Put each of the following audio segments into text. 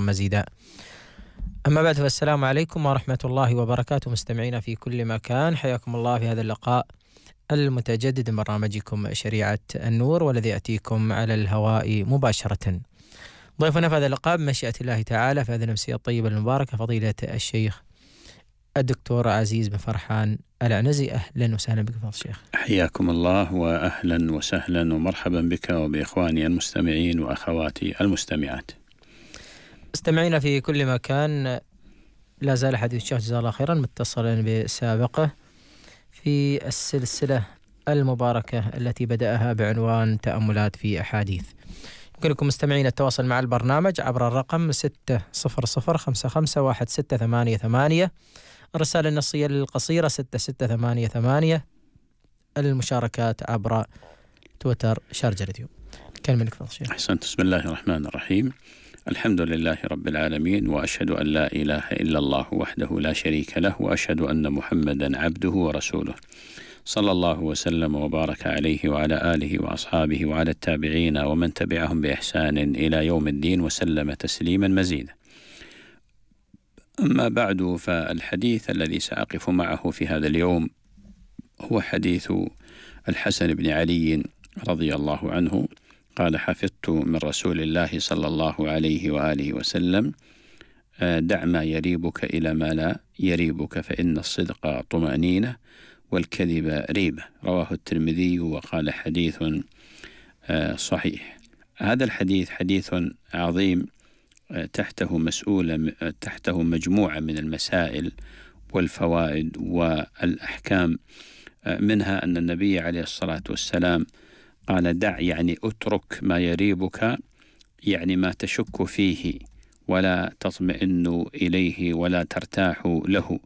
مزيدا أما بعد فالسلام عليكم ورحمة الله وبركاته مستمعينا في كل مكان حياكم الله في هذا اللقاء المتجدد من برنامجكم شريعة النور والذي يأتيكم على الهواء مباشرة ضيفنا في هذا اللقاء بمشيئة الله تعالى في هذه الأمسية الطيبة المباركة فضيلة الشيخ الدكتور عزيز بن فرحان العنزي أهلا وسهلا بك فضل الشيخ حياكم الله وأهلا وسهلا ومرحبا بك وبإخواني المستمعين وأخواتي المستمعات مستمعينا في كل مكان لا زال حديث الشيخ جزاه الله خيرا متصلا بسابقه في السلسله المباركه التي بداها بعنوان تاملات في احاديث. يمكنكم مستمعينا التواصل مع البرنامج عبر الرقم 600551688 الرسالة النصية القصيرة 6688 المشاركات عبر تويتر شارجة راديو كان منك شيخ أحسنت بسم الله الرحمن الرحيم الحمد لله رب العالمين واشهد ان لا اله الا الله وحده لا شريك له واشهد ان محمدا عبده ورسوله صلى الله وسلم وبارك عليه وعلى اله واصحابه وعلى التابعين ومن تبعهم باحسان الى يوم الدين وسلم تسليما مزيدا. اما بعد فالحديث الذي ساقف معه في هذا اليوم هو حديث الحسن بن علي رضي الله عنه قال حفظت من رسول الله صلى الله عليه وآله وسلم آه، دع ما يريبك إلى ما لا يريبك فإن الصدق طمأنينة والكذب ريبة رواه الترمذي وقال حديث آه، صحيح هذا الحديث حديث عظيم آه، تحته مسؤولة تحته مجموعة من المسائل والفوائد والأحكام منها أن النبي عليه الصلاة والسلام قال دع يعني اترك ما يريبك يعني ما تشك فيه ولا تطمئن إليه ولا ترتاح له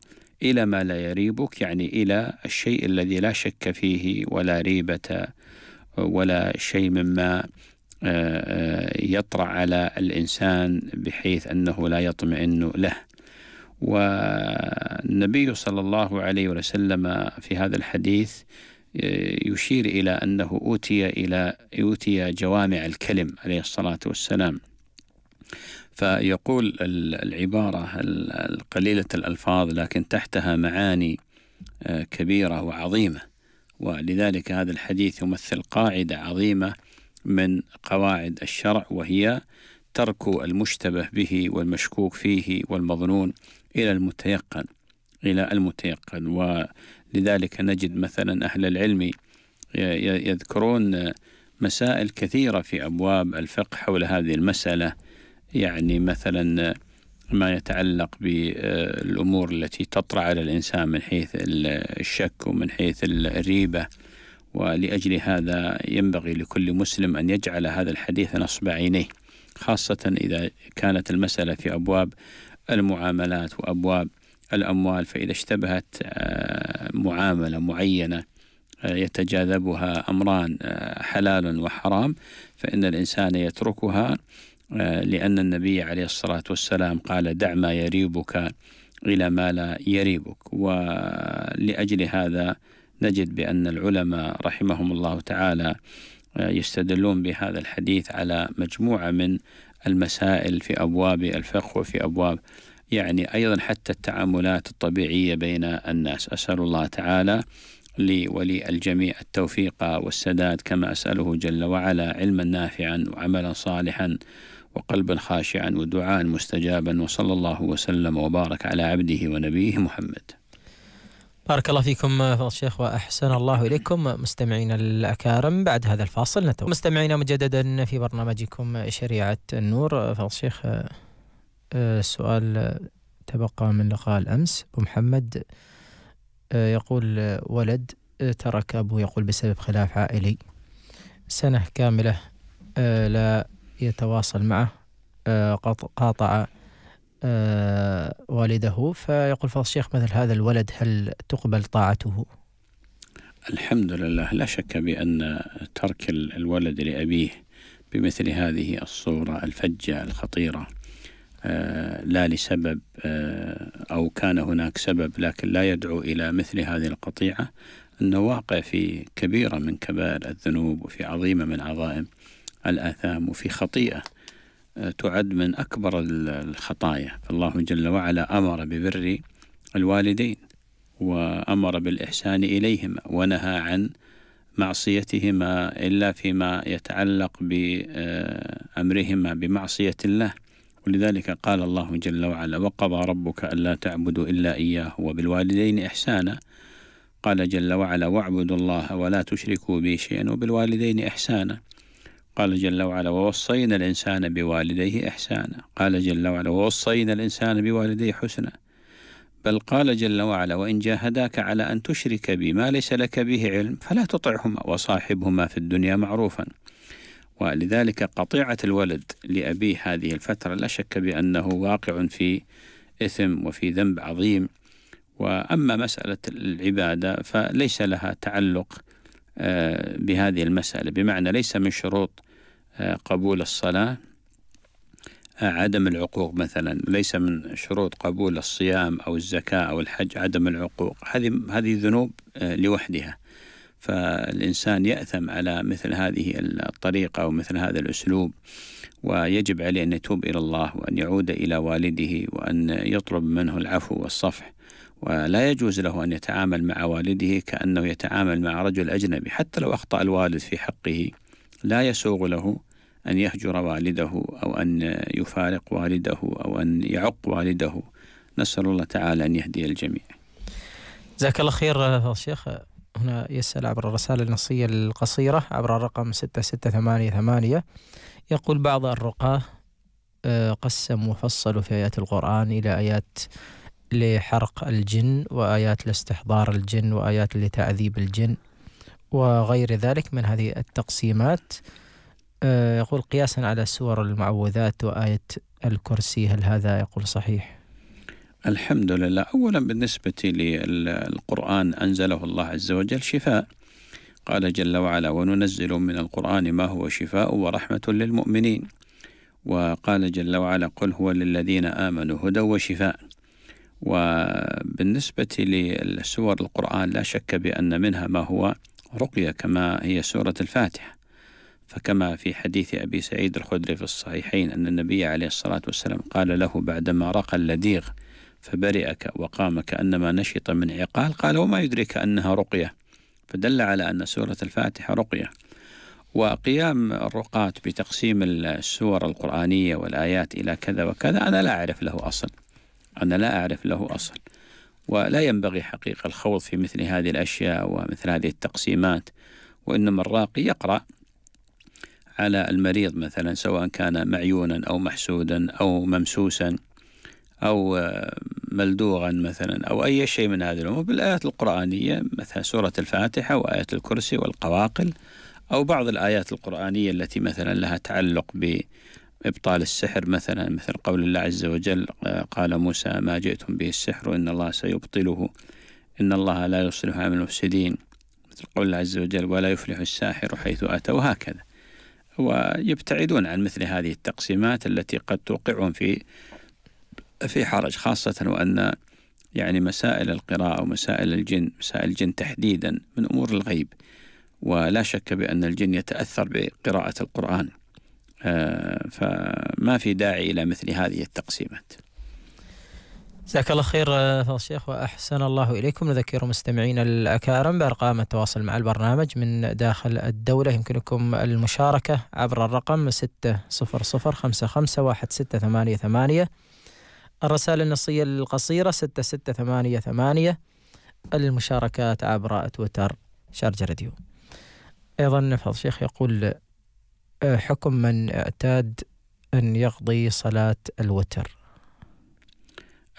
إلى ما لا يريبك يعني إلى الشيء الذي لا شك فيه ولا ريبة ولا شيء مما آه، آه، يطرأ على الإنسان بحيث أنه لا يطمئن له والنبي صلى الله عليه وسلم في هذا الحديث يشير إلى أنه أوتي إلى أوتي جوامع الكلم عليه الصلاة والسلام فيقول العبارة قليلة الألفاظ لكن تحتها معاني آه، كبيرة وعظيمة ولذلك هذا الحديث يمثل قاعدة عظيمة من قواعد الشرع وهي ترك المشتبه به والمشكوك فيه والمظنون إلى المتيقن إلى المتيقن لذلك نجد مثلا أهل العلم يذكرون مسائل كثيرة في أبواب الفقه حول هذه المسألة يعني مثلا ما يتعلق بالأمور التي تطرأ على الإنسان من حيث الشك ومن حيث الريبة ولأجل هذا ينبغي لكل مسلم أن يجعل هذا الحديث نصب عينيه خاصة إذا كانت المسألة في أبواب المعاملات وأبواب الأموال فإذا اشتبهت آه، معاملة معينة آه، يتجاذبها أمران آه، حلال وحرام فإن الإنسان يتركها لأن النبي عليه الصلاة والسلام قال دع ما يريبك إلى ما لا يريبك ولأجل هذا نجد بأن العلماء رحمهم الله تعالى يستدلون بهذا الحديث على مجموعة من المسائل في أبواب الفقه وفي أبواب يعني أيضا حتى التعاملات الطبيعية بين الناس أسأل الله تعالى لي ولي الجميع التوفيق والسداد كما أسأله جل وعلا علما نافعا وعملا صالحا وقلبا خاشعا ودعاء مستجابا وصلى الله وسلم وبارك على عبده ونبيه محمد بارك الله فيكم فضل الشيخ وأحسن الله إليكم مستمعينا الأكارم بعد هذا الفاصل نتوقف مستمعينا مجددا في برنامجكم شريعة النور فضل الشيخ آه، سؤال آه، تبقى من لقاء الأمس أبو محمد آه، يقول ولد ترك أبوه يقول بسبب خلاف عائلي سنة كاملة لا يتواصل معه قاطع والده فيقول فضل الشيخ مثل هذا الولد هل تقبل طاعته؟ الحمد لله لا شك بأن ترك الولد لأبيه بمثل هذه الصورة الفجة الخطيرة آه، لا لسبب آه، أو كان هناك سبب لكن لا يدعو إلى مثل هذه القطيعة أنه واقع في كبيرة من كبائر الذنوب وفي عظيمة من عظائم الآثام وفي خطيئة آه، تعد من أكبر الخطايا فالله جل وعلا أمر ببر الوالدين وأمر بالإحسان إليهما ونهى عن معصيتهما إلا فيما يتعلق بأمرهما بمعصية الله ولذلك قال الله جل وعلا وقضى ربك ألا تعبدوا إلا إياه وبالوالدين إحسانا قال جل وعلا واعبدوا الله ولا تشركوا به شيئا وبالوالدين إحسانا قال جل وعلا ووصينا الإنسان بوالديه إحسانا قال جل وعلا ووصينا الإنسان بوالديه حسنا بل قال جل وعلا وإن جاهداك على أن تشرك بما ليس لك به علم فلا تطعهما وصاحبهما في الدنيا معروفا ولذلك قطيعة الولد لأبيه هذه الفترة لا شك بأنه واقع في إثم وفي ذنب عظيم وأما مسألة العبادة فليس لها تعلق آه، بهذه المسألة بمعنى ليس من شروط آه، قبول الصلاة آه، عدم العقوق مثلا ليس من شروط قبول الصيام أو الزكاة أو الحج عدم العقوق هذه هذه ذنوب لوحدها فالإنسان يأثم على مثل هذه الطريقة ومثل هذا الأسلوب ويجب عليه أن يتوب إلى الله وأن يعود إلى والده وأن يطلب منه العفو والصفح ولا يجوز له أن يتعامل مع والده كأنه يتعامل مع رجل أجنبي حتى لو أخطأ الوالد في حقه لا يسوغ له أن يهجر والده أو أن يفارق والده أو أن يعق والده نسأل الله تعالى أن يهدي الجميع جزاك الله خير الشيخ هنا يسأل عبر الرسالة النصية القصيرة عبر الرقم ستة ستة ثمانية ثمانية يقول بعض الرقاه آه، قسم وفصلوا في آيات القرآن إلى آيات لحرق الجن وآيات لاستحضار الجن وآيات لتعذيب الجن وغير ذلك من هذه التقسيمات آه، يقول قياسا على سور المعوذات وآية الكرسي هل هذا يقول صحيح؟ الحمد لله أولا بالنسبة للقرآن أنزله الله عز وجل شفاء قال جل وعلا وننزل من القرآن ما هو شفاء ورحمة للمؤمنين وقال جل وعلا قل هو للذين آمنوا هدى وشفاء وبالنسبة لسور القرآن لا شك بأن منها ما هو رقية كما هي سورة الفاتحة فكما في حديث أبي سعيد الخدري في الصحيحين أن النبي عليه الصلاة والسلام قال له بعدما رقى اللديغ فبرئ وقام كأنما نشط من عقال قال وما يدرك أنها رقية فدل على أن سورة الفاتحة رقية وقيام الرقاة بتقسيم السور القرآنية والآيات إلى كذا وكذا أنا لا أعرف له أصل أنا لا أعرف له أصل ولا ينبغي حقيقة الخوض في مثل هذه الأشياء ومثل هذه التقسيمات وإنما الراقي يقرأ على المريض مثلا سواء كان معيونا أو محسودا أو ممسوسا أو آه، ملدوغا مثلا أو أي شيء من هذه الأمور بالآيات القرآنية مثلا سورة الفاتحة وآية الكرسي والقواقل أو بعض الآيات القرآنية التي مثلا لها تعلق بإبطال السحر مثلا مثل قول الله عز وجل آه، قال موسى ما جئتم به السحر إن الله سيبطله إن الله لا يصلح عمل المفسدين مثل قول الله عز وجل ولا يفلح الساحر حيث أتى وهكذا ويبتعدون عن مثل هذه التقسيمات التي قد توقعهم في في حرج خاصة وأن يعني مسائل القراءة ومسائل الجن مسائل الجن تحديدا من أمور الغيب ولا شك بأن الجن يتأثر بقراءة القرآن آه، فما في داعي إلى مثل هذه التقسيمات جزاك الله خير آه، فضل الشيخ وأحسن الله إليكم نذكر مستمعينا الأكارم بأرقام التواصل مع البرنامج من داخل الدولة يمكنكم المشاركة عبر الرقم 600 الرسائل النصية القصيرة 66888 المشاركات عبر تويتر شارج راديو أيضا نفض شيخ يقول آه، حكم من اعتاد أن يقضي صلاة الوتر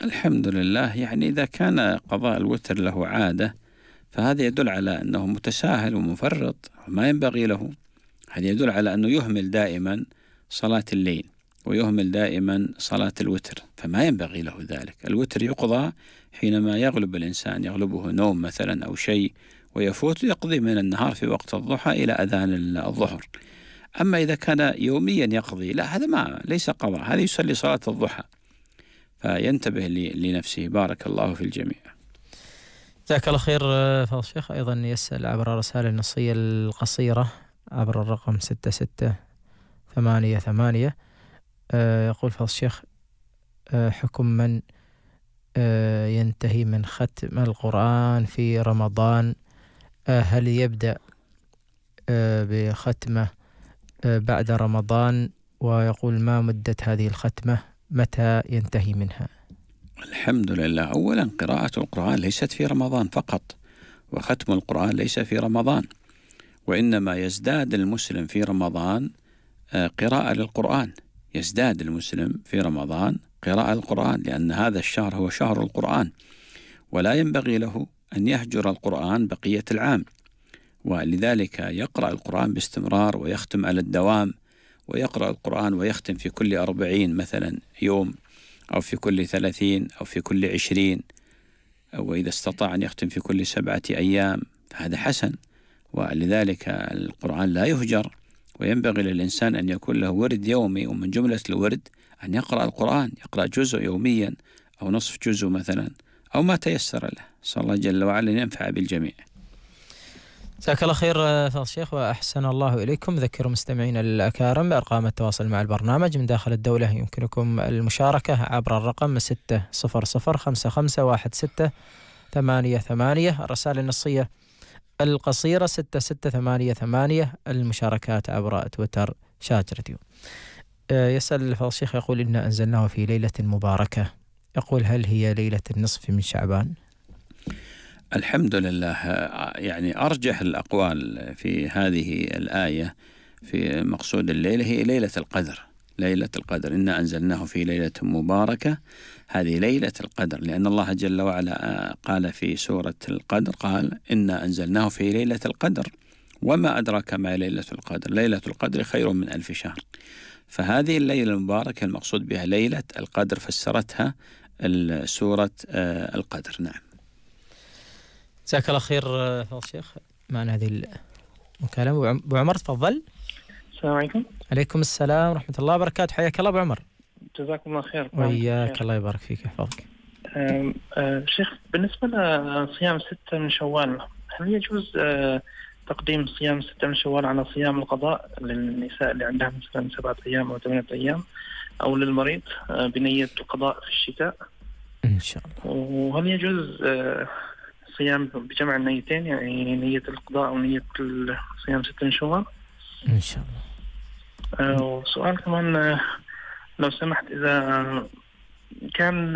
الحمد لله يعني إذا كان قضاء الوتر له عادة فهذا يدل على أنه متساهل ومفرط وما ينبغي له هذا يدل على أنه يهمل دائما صلاة الليل ويهمل دائما صلاة الوتر فما ينبغي له ذلك الوتر يقضى حينما يغلب الإنسان يغلبه نوم مثلا أو شيء ويفوت يقضي من النهار في وقت الضحى إلى أذان الظهر أما إذا كان يوميا يقضي لا هذا ما ليس قضاء هذا يصلي صلاة الضحى فينتبه لنفسه بارك الله في الجميع جزاك الله خير آه، فضل الشيخ أيضا يسأل عبر الرسالة النصية القصيرة عبر الرقم ستة ستة آه، يقول فضل الشيخ آه، حكم من آه، ينتهي من ختم القرآن في رمضان هل يبدأ بختمة بعد رمضان ويقول ما مدة هذه الختمة متى ينتهي منها الحمد لله أولا قراءة القرآن ليست في رمضان فقط وختم القرآن ليس في رمضان وإنما يزداد المسلم في رمضان قراءة للقرآن يزداد المسلم في رمضان قراءة القرآن لأن هذا الشهر هو شهر القرآن ولا ينبغي له أن يهجر القرآن بقية العام ولذلك يقرأ القرآن باستمرار ويختم على الدوام ويقرأ القرآن ويختم في كل أربعين مثلا يوم أو في كل ثلاثين أو في كل عشرين أو إذا استطاع أن يختم في كل سبعة أيام فهذا حسن ولذلك القرآن لا يهجر وينبغي للإنسان أن يكون له ورد يومي ومن جملة الورد أن يقرأ القرآن يقرأ جزء يوميا أو نصف جزء مثلا أو ما تيسر له صلى الله جل وعلا أن ينفع بالجميع جزاك الله خير آه، فضل الشيخ وأحسن الله إليكم ذكروا مستمعينا الأكارم بأرقام التواصل مع البرنامج من داخل الدولة يمكنكم المشاركة عبر الرقم 600 ثمانية الرسالة النصية القصيرة 66888 المشاركات عبر تويتر شات راديو آه، يسأل الشيخ يقول إنا أنزلناه في ليلة مباركة يقول هل هي ليلة النصف من شعبان؟ الحمد لله يعني أرجح الأقوال في هذه الآية في مقصود الليلة هي ليلة القدر ليلة القدر إنا أنزلناه في ليلة مباركة هذه ليلة القدر لأن الله جل وعلا آه، قال في سورة القدر قال إنا أنزلناه في ليلة القدر وما أدراك ما ليلة القدر ليلة القدر خير من ألف شهر فهذه الليلة المباركة المقصود بها ليلة القدر فسرتها سورة آه، القدر نعم جزاك الله خير آه، فضل الشيخ معنا هذه المكالمة أبو عمر تفضل السلام عليكم عليكم السلام ورحمة الله وبركاته حياك الله أبو عمر جزاكم الله خير وياك الله يبارك فيك يحفظك أه، شيخ بالنسبة لصيام ستة من شوال هل يجوز أه، تقديم صيام ستة من شوال على صيام القضاء للنساء اللي عندها مثلا سبعة أيام أو ثمانية أيام أو للمريض أه، بنية القضاء في الشتاء إن شاء الله وهل يجوز صيام بجمع النيتين يعني نية القضاء ونية صيام ستة من شوال إن شاء الله وسؤال كمان لو سمحت إذا كان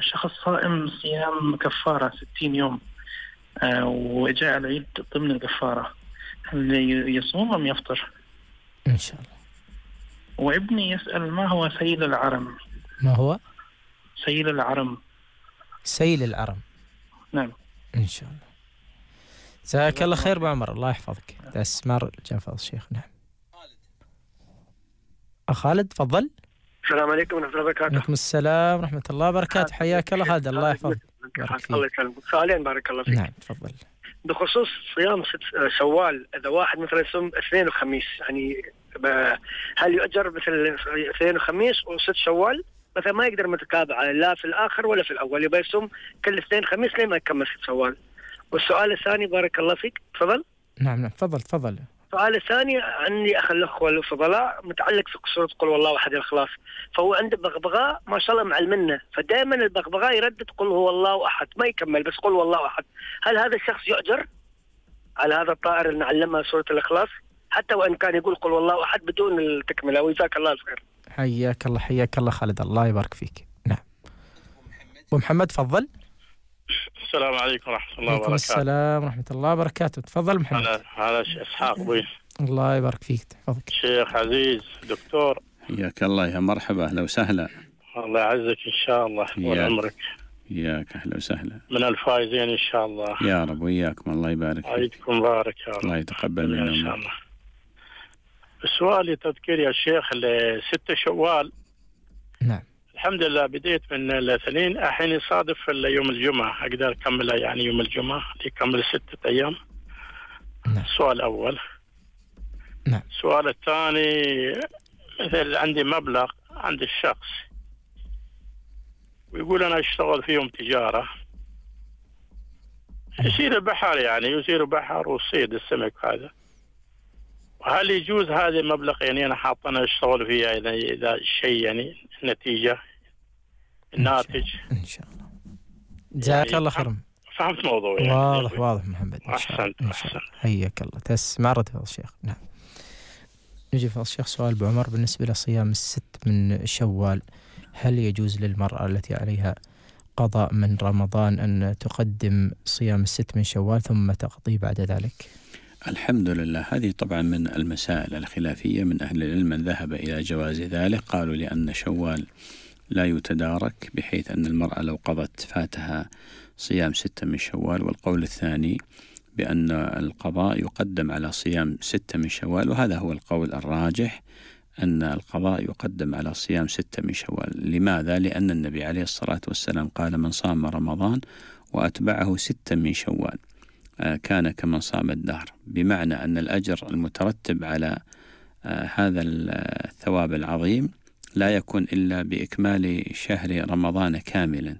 شخص صائم صيام كفارة 60 يوم آه، وجاء العيد ضمن الكفارة هل يصوم أم يفطر؟ إن شاء الله وابني يسأل ما هو سيل العرم؟ ما هو؟ سيل العرم سيل العرم نعم إن شاء الله جزاك الله خير ابو عمر الله يحفظك استثمار جنفاض الشيخ نعم خالد خالد تفضل السلام عليكم ورحمه الله وبركاته. وعليكم السلام ورحمه الله وبركاته، حياك الله هذا الله يحفظك. الله يسلمك، سؤالين بارك الله فيك. نعم تفضل. بخصوص صيام شوال اذا واحد مثلا يصوم اثنين وخميس يعني هل يؤجر مثل اثنين وخميس وست شوال؟ مثلا ما يقدر متتابع لا في الاخر ولا في الاول يبغى يصوم كل اثنين خميس لين ما يكمل ست شوال. والسؤال الثاني بارك الله فيك تفضل. نعم نعم تفضل تفضل. سؤال ثاني عني اخ الاخوه الفضلاء متعلق في قصور تقول والله احد الخلاص فهو عنده بغبغاء ما شاء الله معلمنا فدائما البغبغاء يردد قل هو الله احد ما يكمل بس قل والله احد هل هذا الشخص يؤجر على هذا الطائر اللي نعلمها سوره الاخلاص حتى وان كان يقول قل والله احد بدون التكمله وجزاك الله الخير حياك الله حياك الله خالد الله يبارك فيك نعم ابو محمد تفضل السلام عليكم ورحمة الله وبركاته السلام ورحمة الله وبركاته تفضل محمد هلا هلا إسحاق بي الله يبارك فيك تحفظك شيخ عزيز دكتور حياك الله يا مرحبا أهلا وسهلا الله يعزك إن شاء الله طول عمرك إياك أهلا وسهلا من الفائزين إن شاء الله يا رب وإياكم الله يبارك فيك عيدكم بارك يا رب الله يتقبل منا إن شاء الله سؤالي تذكير يا شيخ لستة شوال نعم الحمد لله بديت من الاثنين الحين يصادف يوم الجمعه اقدر اكملها يعني يوم الجمعه يكمل ستة ايام نعم. السؤال الاول نعم السؤال الثاني مثل عندي مبلغ عند الشخص ويقول انا اشتغل فيهم تجاره يصير البحر يعني يصير بحر وصيد السمك هذا هل يجوز هذا المبلغ يعني انا حاطنا اشتغل فيها اذا اذا شيء يعني النتيجه الناتج ان شاء الله يعني جزاك يعني الله خير فهمت موضوعي يعني واضح واضح محمد احسنت احسنت حياك الله تسمع رد الشيخ نعم نجي فضل الشيخ سؤال بعمر بالنسبة لصيام الست من شوال هل يجوز للمرأة التي عليها قضاء من رمضان أن تقدم صيام الست من شوال ثم تقضي بعد ذلك؟ الحمد لله هذه طبعا من المسائل الخلافية من أهل العلم من ذهب إلى جواز ذلك قالوا لأن شوال لا يتدارك بحيث أن المرأة لو قضت فاتها صيام ستة من شوال والقول الثاني بأن القضاء يقدم على صيام ستة من شوال وهذا هو القول الراجح أن القضاء يقدم على صيام ستة من شوال لماذا؟ لأن النبي عليه الصلاة والسلام قال من صام رمضان وأتبعه ستة من شوال آه، كان كمن صام الدهر بمعنى أن الأجر المترتب على آه، هذا آه، الثواب العظيم لا يكون إلا بإكمال شهر رمضان كاملا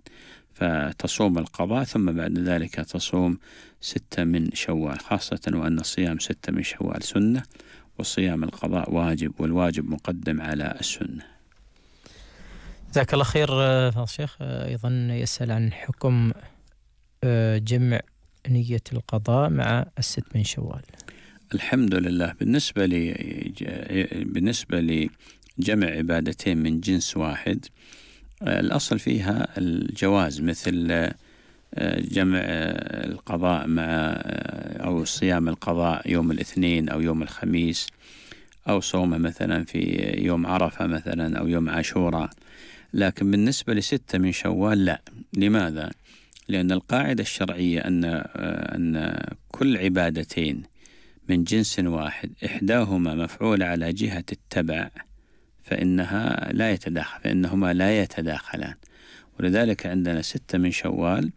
فتصوم القضاء ثم بعد ذلك تصوم ستة من شوال خاصة وأن صيام ستة من شوال سنة وصيام القضاء واجب والواجب مقدم على السنة جزاك الله خير فضل الشيخ أيضا يسأل عن حكم جمع نية القضاء مع الست من شوال الحمد لله بالنسبة لي بالنسبة لجمع عبادتين من جنس واحد الأصل فيها الجواز مثل جمع القضاء مع أو صيام القضاء يوم الاثنين أو يوم الخميس أو صومه مثلا في يوم عرفة مثلا أو يوم عاشوراء لكن بالنسبة لستة من شوال لا لماذا؟ لأن القاعدة الشرعية أن آه، أن كل عبادتين من جنس واحد إحداهما مفعولة على جهة التبع فإنها لا يتداخل فإنهما لا يتداخلان ولذلك عندنا ستة من شوال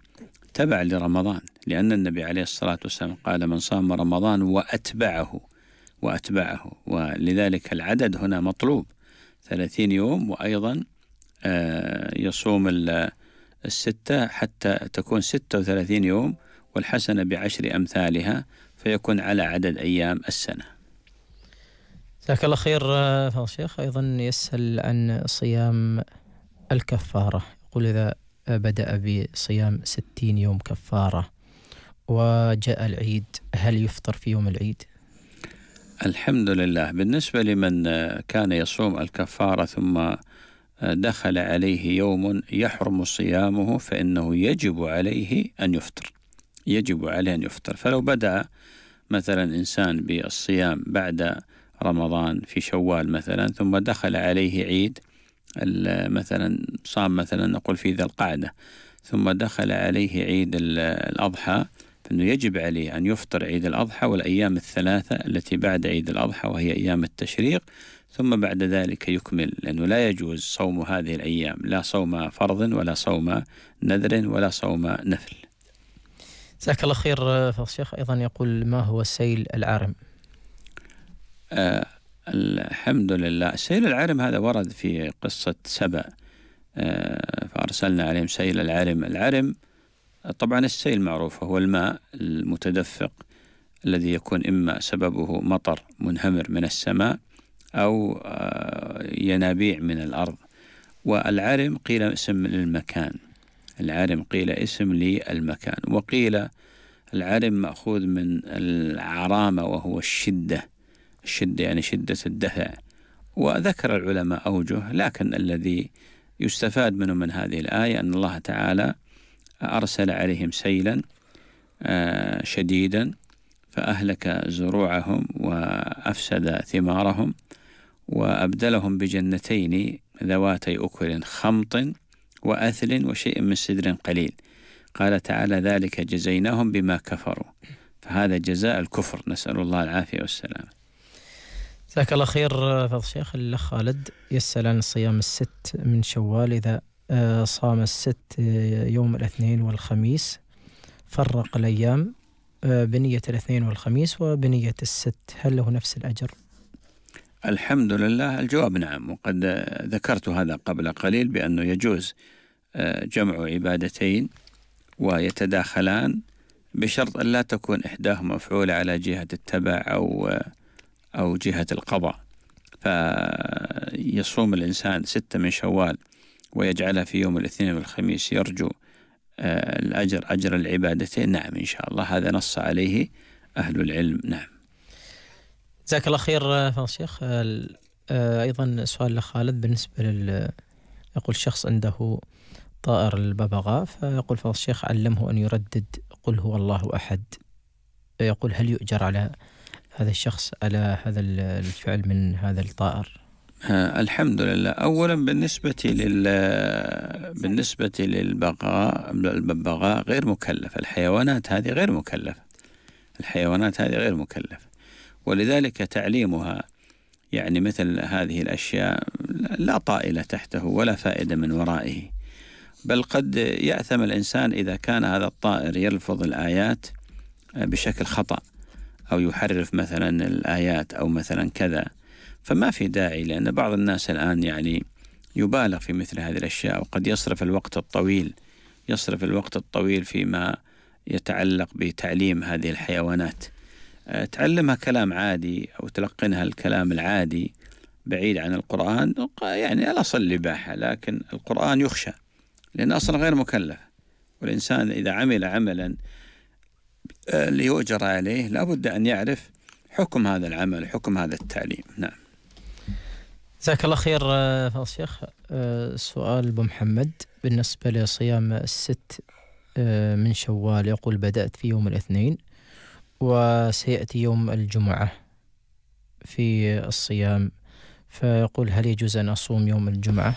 تبع لرمضان لأن النبي عليه الصلاة والسلام قال من صام رمضان وأتبعه وأتبعه ولذلك العدد هنا مطلوب ثلاثين يوم وأيضا آه، يصوم الستة حتى تكون ستة وثلاثين يوم والحسنة بعشر أمثالها فيكون على عدد أيام السنة جزاك الله خير آه، فضل الشيخ أيضا يسأل عن صيام الكفارة يقول إذا بدأ بصيام ستين يوم كفارة وجاء العيد هل يفطر في يوم العيد؟ الحمد لله بالنسبة لمن آه، كان يصوم الكفارة ثم دخل عليه يوم يحرم صيامه فإنه يجب عليه أن يفطر يجب عليه أن يفطر فلو بدأ مثلا إنسان بالصيام بعد رمضان في شوال مثلا ثم دخل عليه عيد مثلا صام مثلا نقول في ذا القعدة ثم دخل عليه عيد الأضحى فإنه يجب عليه أن يفطر عيد الأضحى والأيام الثلاثة التي بعد عيد الأضحى وهي أيام التشريق ثم بعد ذلك يكمل لأنه لا يجوز صوم هذه الأيام لا صوم فرض ولا صوم نذر ولا صوم نفل جزاك الله خير آه، الشيخ أيضا يقول ما هو السيل العارم آه الحمد لله السيل العارم هذا ورد في قصة سبأ آه فأرسلنا عليهم سيل العرم العرم طبعا السيل معروف هو الماء المتدفق الذي يكون إما سببه مطر منهمر من السماء أو آه، ينابيع من الأرض والعرم قيل اسم للمكان العرم قيل اسم للمكان وقيل العرم مأخوذ من العرامة وهو الشدة الشدة يعني شدة الدفع وذكر العلماء أوجه لكن الذي يستفاد منه من هذه الآية أن الله تعالى أرسل عليهم سيلا آه، شديدا فأهلك زروعهم وأفسد ثمارهم وأبدلهم بجنتين ذواتي أكل خمط وأثل وشيء من سدر قليل قال تعالى ذلك جزيناهم بما كفروا فهذا جزاء الكفر نسأل الله العافية والسلامة جزاك الله خير فضل شيخ الأخ خالد يسأل عن صيام الست من شوال إذا آه، صام الست آه، يوم الاثنين والخميس فرق الأيام آه، بنية الاثنين والخميس وبنية الست هل له نفس الأجر؟ الحمد لله الجواب نعم وقد ذكرت هذا قبل قليل بأنه يجوز آه، جمع عبادتين ويتداخلان بشرط أن لا تكون إحداهما مفعولة على جهة التبع أو آه، أو جهة القضاء فيصوم الإنسان ستة من شوال ويجعلها في يوم الاثنين والخميس يرجو آه، الأجر أجر العبادتين نعم إن شاء الله هذا نص عليه أهل العلم نعم جزاك الله خير آه، فضل الشيخ آه، آه، ايضا سؤال لخالد بالنسبه لل يقول شخص عنده طائر الببغاء فيقول فضل الشيخ علمه ان يردد قل هو الله احد يقول هل يؤجر على هذا الشخص على هذا الفعل من هذا الطائر الحمد لله أولا بالنسبة لل بالنسبة للبغاء الببغاء غير مكلف الحيوانات هذه غير مكلفة الحيوانات هذه غير مكلفة ولذلك تعليمها يعني مثل هذه الأشياء لا طائلة تحته ولا فائدة من ورائه بل قد يأثم الإنسان إذا كان هذا الطائر يلفظ الآيات بشكل خطأ أو يحرف مثلا الآيات أو مثلا كذا فما في داعي لأن بعض الناس الآن يعني يبالغ في مثل هذه الأشياء وقد يصرف الوقت الطويل يصرف الوقت الطويل فيما يتعلق بتعليم هذه الحيوانات آه، تعلمها كلام عادي أو تلقنها الكلام العادي بعيد عن القرآن يعني الأصل الإباحة لكن القرآن يخشى لأن أصلا غير مكلف والإنسان إذا عمل عملا آه، ليؤجر عليه لابد أن يعرف حكم هذا العمل حكم هذا التعليم نعم جزاك الله خير آه، فضل الشيخ سؤال أبو محمد بالنسبة لصيام الست من شوال يقول بدأت في يوم الاثنين وسيأتي يوم الجمعة في الصيام فيقول هل يجوز أن أصوم يوم الجمعة؟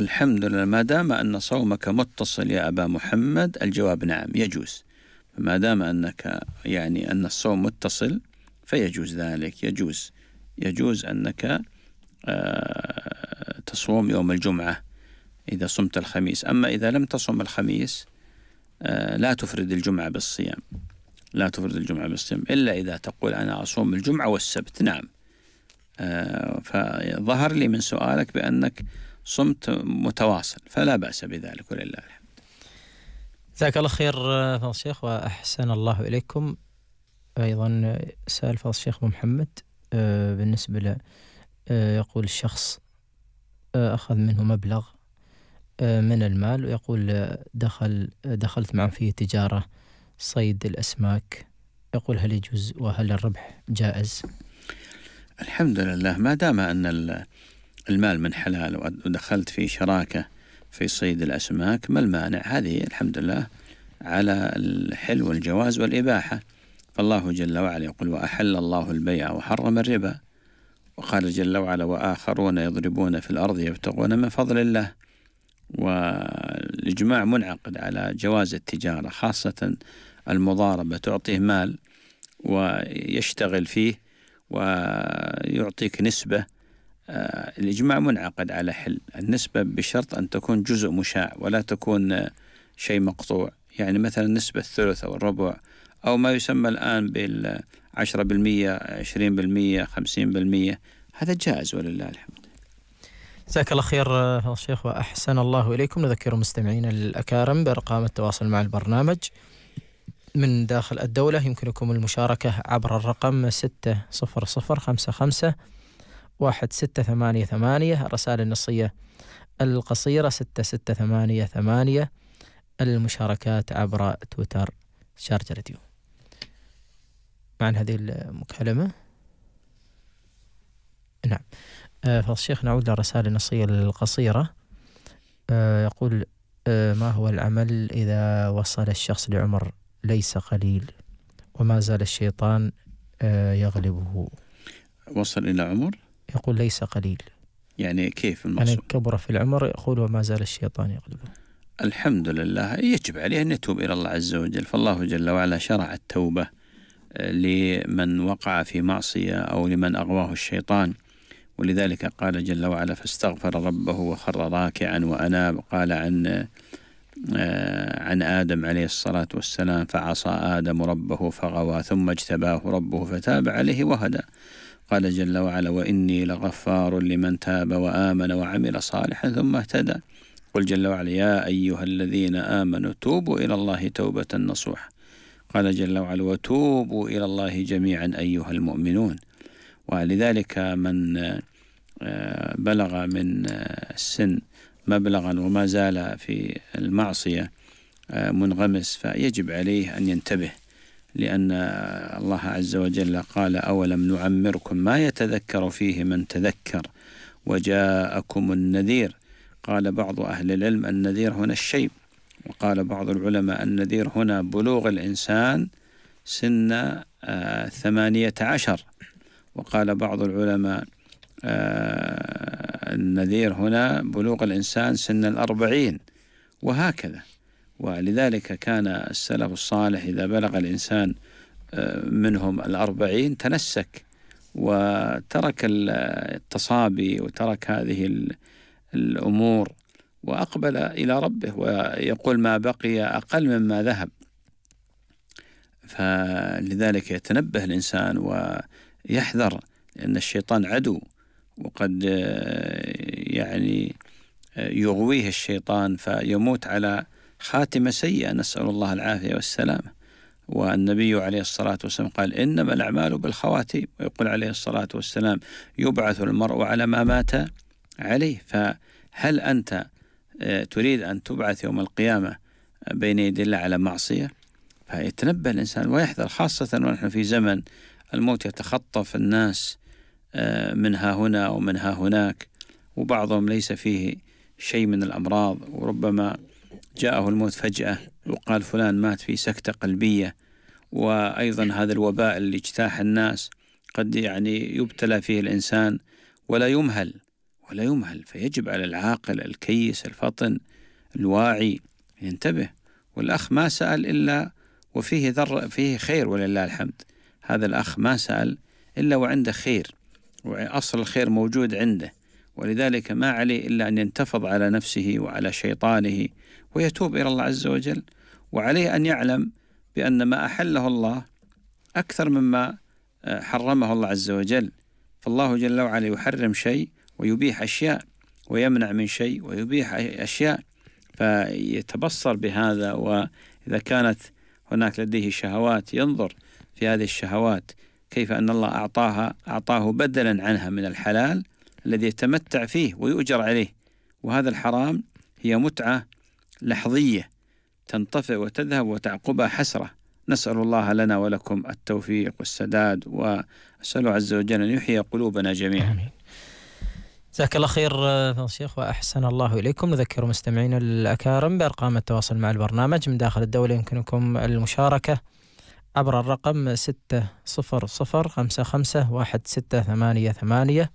الحمد لله ما دام أن صومك متصل يا أبا محمد الجواب نعم يجوز ما دام أنك يعني أن الصوم متصل فيجوز ذلك يجوز يجوز أنك آه، تصوم يوم الجمعة إذا صمت الخميس أما إذا لم تصم الخميس آه، لا تفرد الجمعة بالصيام لا تفرد الجمعة بالصيام إلا إذا تقول أنا أصوم الجمعة والسبت نعم آه فظهر لي من سؤالك بأنك صمت متواصل فلا بأس بذلك ولله الحمد جزاك الله خير آه، فضل الشيخ وأحسن الله إليكم أيضا سأل فضل الشيخ محمد آه، بالنسبة ل آه، يقول الشخص أخذ منه مبلغ من المال ويقول دخل دخلت معه في تجارة صيد الأسماك يقول هل يجوز وهل الربح جائز الحمد لله ما دام أن المال من حلال ودخلت في شراكة في صيد الأسماك ما المانع هذه الحمد لله على الحل والجواز والإباحة فالله جل وعلا يقول وأحل الله البيع وحرم الربا وقال جل وعلا وآخرون يضربون في الأرض يبتغون من فضل الله والإجماع منعقد على جواز التجارة خاصة المضاربة تعطيه مال ويشتغل فيه ويعطيك نسبة آه، الإجماع منعقد على حل النسبة بشرط أن تكون جزء مشاع ولا تكون آه، شيء مقطوع يعني مثلا نسبة الثلث أو الربع أو ما يسمى الآن بالعشرة بالمية عشرين بالمية خمسين بالمية هذا جائز ولله الحمد جزاك الله خير الشيخ آه، وأحسن الله إليكم نذكر مستمعينا الأكارم بأرقام التواصل مع البرنامج من داخل الدولة يمكنكم المشاركة عبر الرقم ستة ستة صفر صفر خمسة خمسة واحد ثمانية ثمانية الرسالة النصية القصيرة ستة ستة ثمانية ثمانية المشاركات عبر تويتر شارجة راديو مع هذه المكالمة نعم آه، فالشيخ نعود للرسالة النصية القصيرة آه، يقول آه، ما هو العمل إذا وصل الشخص لعمر ليس قليل وما زال الشيطان آه، يغلبه وصل إلى عمر؟ يقول ليس قليل يعني كيف المقصود؟ يعني كبر في العمر يقول وما زال الشيطان يغلبه الحمد لله يجب عليه أن يتوب إلى الله عز وجل فالله جل وعلا شرع التوبة آه، لمن وقع في معصية أو لمن أغواه الشيطان ولذلك قال جل وعلا فاستغفر ربه وخر راكعا وأناب قال عن آه، عن آدم عليه الصلاة والسلام فعصى آدم ربه فغوى ثم اجتباه ربه فتاب عليه وهدى قال جل وعلا وإني لغفار لمن تاب وآمن وعمل صالحا ثم اهتدى قل جل وعلا يا أيها الذين آمنوا توبوا إلى الله توبة نصوحا قال جل وعلا وتوبوا إلى الله جميعا أيها المؤمنون ولذلك من آه، بلغ من آه، السن مبلغا وما زال في المعصية آه، منغمس فيجب عليه أن ينتبه لأن الله عز وجل قال أولم نعمركم ما يتذكر فيه من تذكر وجاءكم النذير قال بعض أهل العلم النذير هنا الشيب وقال بعض العلماء النذير هنا بلوغ الإنسان سن آه، ثمانية عشر وقال بعض العلماء آه، النذير هنا بلوغ الإنسان سن الأربعين وهكذا ولذلك كان السلف الصالح إذا بلغ الإنسان آه، منهم الأربعين تنسك وترك التصابي وترك هذه الأمور وأقبل إلى ربه ويقول ما بقي أقل مما ذهب فلذلك يتنبه الإنسان ويحذر لأن الشيطان عدو وقد آه، يعني آه، يغويه الشيطان فيموت على خاتمة سيئة نسأل الله العافية والسلامة والنبي عليه الصلاة والسلام قال إنما الأعمال بالخواتيم ويقول عليه الصلاة والسلام يبعث المرء على ما مات عليه فهل أنت آه، تريد أن تبعث يوم القيامة بين يدي الله على معصية فيتنبه الإنسان ويحذر خاصة ونحن في زمن الموت يتخطف الناس آه، من ها هنا ومن ها هناك وبعضهم ليس فيه شيء من الأمراض وربما جاءه الموت فجأة وقال فلان مات في سكتة قلبية وأيضا هذا الوباء اللي اجتاح الناس قد يعني يبتلى فيه الإنسان ولا يمهل ولا يمهل فيجب على العاقل الكيس الفطن الواعي ينتبه والأخ ما سأل إلا وفيه ذر فيه خير ولله الحمد هذا الأخ ما سأل إلا وعنده خير وأصل الخير موجود عنده ولذلك ما عليه إلا أن ينتفض على نفسه وعلى شيطانه ويتوب إلى الله عز وجل وعليه أن يعلم بأن ما أحله الله أكثر مما آه، حرمه الله عز وجل فالله جل وعلا يحرم شيء ويبيح أشياء ويمنع من شيء ويبيح أشياء فيتبصر بهذا وإذا كانت هناك لديه شهوات ينظر في هذه الشهوات كيف أن الله أعطاها أعطاه بدلا عنها من الحلال الذي يتمتع فيه ويؤجر عليه وهذا الحرام هي متعة لحظية تنطفئ وتذهب وتعقبها حسرة نسأل الله لنا ولكم التوفيق والسداد وأسأله عز وجل أن يحيي قلوبنا جميعا آمين. جزاك الله خير شيخ آه، الشيخ واحسن الله اليكم نذكر مستمعينا الاكارم بارقام التواصل مع البرنامج من داخل الدوله يمكنكم المشاركه عبر الرقم ستة صفر صفر خمسة خمسة واحد ستة ثمانية ثمانية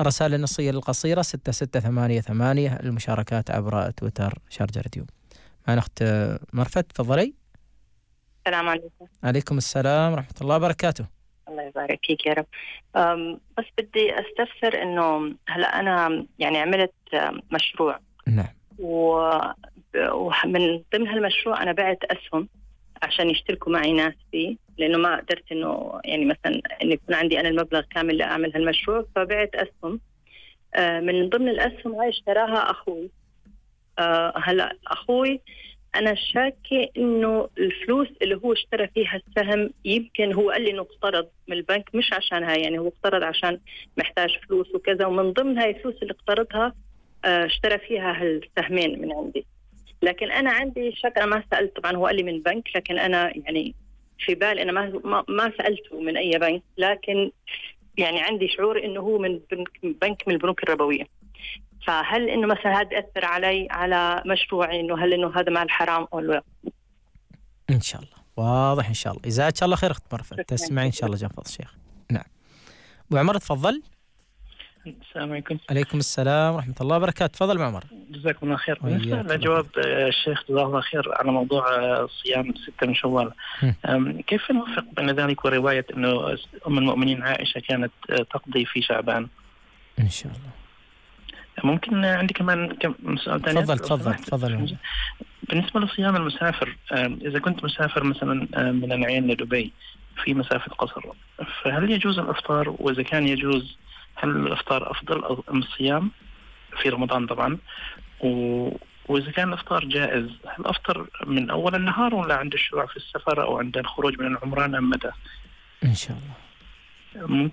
الرسائل النصية القصيرة ستة ستة ثمانية ثمانية المشاركات عبر تويتر شارجة راديو معنا أخت مرفت تفضلي السلام عليكم عليكم السلام ورحمة الله وبركاته الله يبارك فيك يا رب بس بدي استفسر انه هلا انا يعني عملت مشروع نعم ومن ضمن هالمشروع انا بعت اسهم عشان يشتركوا معي ناس فيه لانه ما قدرت انه يعني مثلا انه يكون عندي انا المبلغ كامل لاعمل هالمشروع فبعت اسهم آه، من ضمن الاسهم هاي اشتراها اخوي آه، هلا اخوي انا شاكه انه الفلوس اللي هو اشترى فيها السهم يمكن هو قال لي انه اقترض من البنك مش عشان هاي يعني هو اقترض عشان محتاج فلوس وكذا ومن ضمن هاي الفلوس اللي اقترضها آه، اشترى فيها هالسهمين من عندي لكن انا عندي شك انا ما سالت طبعا هو قال لي من بنك لكن انا يعني في بالي انا ما ما سالته من اي بنك لكن يعني عندي شعور انه هو من بنك من البنوك الربويه فهل انه مثلا هذا ياثر علي على مشروعي انه هل انه هذا مال حرام ولا لا؟ ان شاء الله واضح ان شاء الله جزاك الله خير اخت مرفت ان شاء الله جنفض الشيخ نعم ابو عمر تفضل السلام عليكم. عليكم السلام ورحمه الله وبركاته، تفضل عمر جزاكم الله خير، بالنسبه لجواب آه، الشيخ جزاه الله خير على موضوع آه، صيام ستة من شوال. كيف نوفق بين ذلك وروايه انه ام المؤمنين عائشه كانت آه، تقضي في شعبان؟ ان شاء الله. ممكن عندي كمان كم سؤال ثاني تفضل تفضل تفضل بالنسبه لصيام المسافر اذا كنت مسافر مثلا من العين لدبي في مسافه قصر فهل يجوز الافطار واذا كان يجوز هل الافطار افضل ام الصيام في رمضان طبعا و واذا كان الافطار جائز هل افطر من اول النهار ولا عند الشروع في السفر او عند الخروج من العمران ام متى؟ ان شاء الله